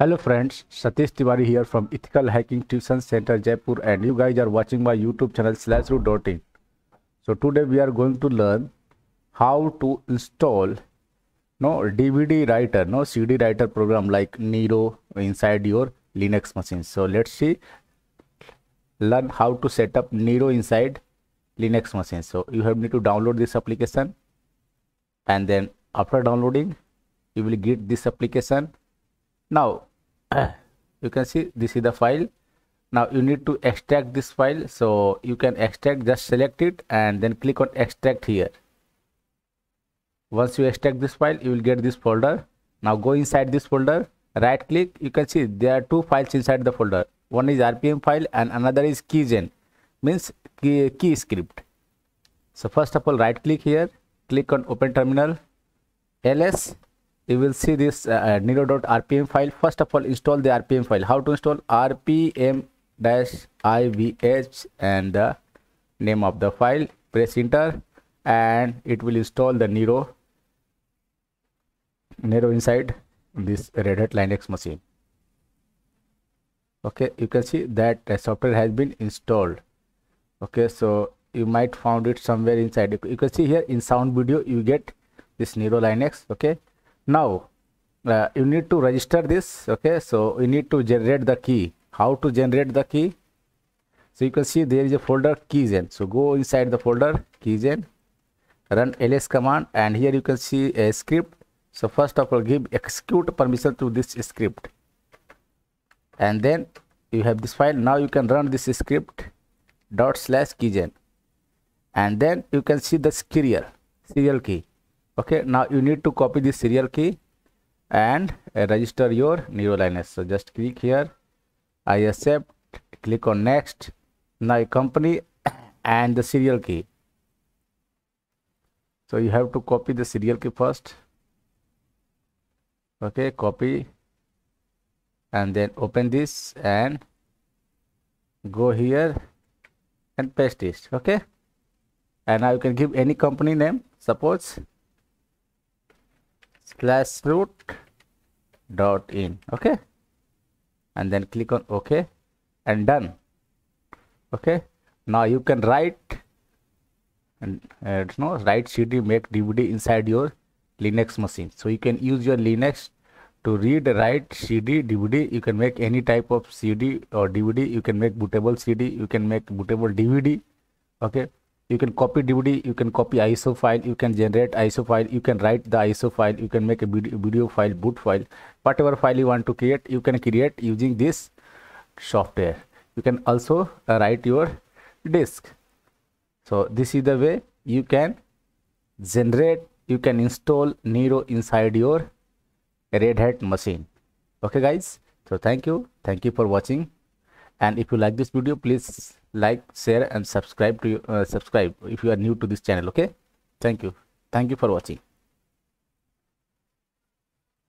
Hello friends, Satish Tiwari here from Ethical Hacking Tuition Center Jaipur and you guys are watching my YouTube channel slashroot.in. So today we are going to learn how to install no DVD writer, no CD writer program like Nero inside your Linux machine. So let's see, learn how to set up Nero inside Linux machine. So you have need to download this application and then after downloading, you will get this application. Now you can see this is the file now you need to extract this file so you can extract just select it and then click on extract here once you extract this file you will get this folder now go inside this folder right click you can see there are two files inside the folder one is rpm file and another is keygen means key, key script so first of all right click here click on open terminal ls you will see this uh, uh nero.rpm file first of all install the rpm file how to install rpm dash ivh and the name of the file press enter and it will install the nero nero inside this red hat linux machine okay you can see that uh, software has been installed okay so you might found it somewhere inside you can see here in sound video you get this nero linux okay now uh, you need to register this okay so you need to generate the key how to generate the key so you can see there is a folder keygen so go inside the folder keygen run ls command and here you can see a script so first of all give execute permission to this script and then you have this file now you can run this script dot slash keygen and then you can see the serial serial key okay now you need to copy this serial key and uh, register your neural ns so just click here i accept click on next now company and the serial key so you have to copy the serial key first okay copy and then open this and go here and paste this okay and now you can give any company name suppose slash root dot in okay and then click on ok and done okay now you can write and uh, no write cd make dvd inside your linux machine so you can use your linux to read write cd dvd you can make any type of cd or dvd you can make bootable cd you can make bootable dvd okay you can copy dvd you can copy iso file you can generate iso file you can write the iso file you can make a video file boot file whatever file you want to create you can create using this software you can also uh, write your disk so this is the way you can generate you can install Nero inside your Red Hat machine. Okay guys, so thank you. Thank you for watching. And if you like this video, please like share and subscribe to uh, subscribe if you are new to this channel okay thank you thank you for watching